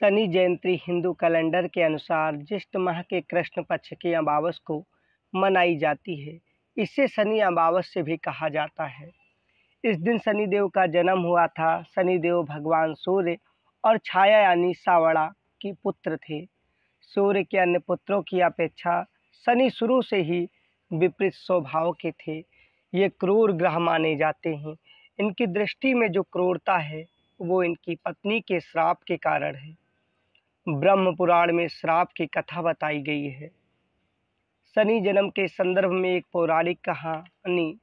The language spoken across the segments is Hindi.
शनि जयंती हिंदू कैलेंडर के अनुसार ज्येष्ठ माह के कृष्ण पक्ष की अमावस को मनाई जाती है इसे शनि अमावस से भी कहा जाता है इस दिन शनिदेव का जन्म हुआ था शनिदेव भगवान सूर्य और छाया यानी सावड़ा की पुत्र थे सूर्य के अन्य पुत्रों की अपेक्षा शनि शुरू से ही विपरीत स्वभाव के थे ये क्रूर ग्रह माने जाते हैं इनकी दृष्टि में जो क्रूरता है वो इनकी पत्नी के श्राप के कारण है ब्रह्म पुराण में श्राप की कथा बताई गई है शनि जन्म के संदर्भ में एक पौराणिक कहानी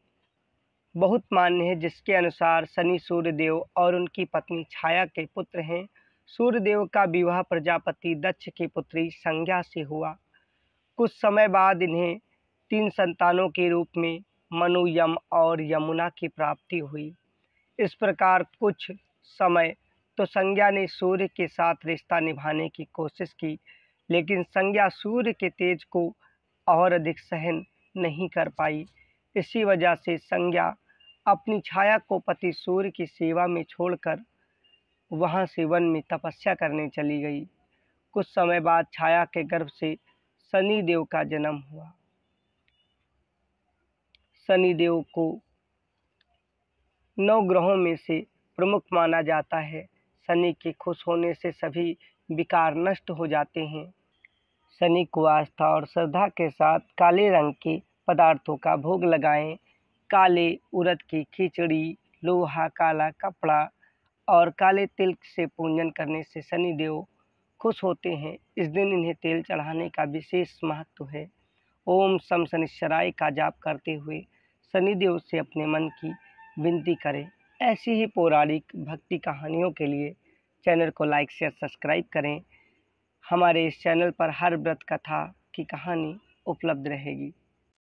बहुत मान्य है जिसके अनुसार शनि सूर्यदेव और उनकी पत्नी छाया के पुत्र हैं सूर्यदेव का विवाह प्रजापति दक्ष की पुत्री संज्ञा से हुआ कुछ समय बाद इन्हें तीन संतानों के रूप में मनु यम और यमुना की प्राप्ति हुई इस प्रकार कुछ समय तो संज्ञा ने सूर्य के साथ रिश्ता निभाने की कोशिश की लेकिन संज्ञा सूर्य के तेज को और अधिक सहन नहीं कर पाई इसी वजह से संज्ञा अपनी छाया को पति सूर्य की सेवा में छोड़कर वहां से वन में तपस्या करने चली गई कुछ समय बाद छाया के गर्भ से शनि देव का जन्म हुआ शनि देव को नौ ग्रहों में से प्रमुख माना जाता है शनि के खुश होने से सभी विकार नष्ट हो जाते हैं शनि को आस्था और श्रद्धा के साथ काले रंग के पदार्थों का भोग लगाएं काले उड़द की खिचड़ी लोहा काला कपड़ा और काले तिल से पूजन करने से शनिदेव खुश होते हैं इस दिन इन्हें तेल चढ़ाने का विशेष महत्व है ओम सम शनिश्चराय का जाप करते हुए शनिदेव से अपने मन की विनती करें ऐसी ही पौराणिक भक्ति कहानियों के लिए चैनल को लाइक शेयर सब्सक्राइब करें हमारे इस चैनल पर हर व्रत कथा की कहानी उपलब्ध रहेगी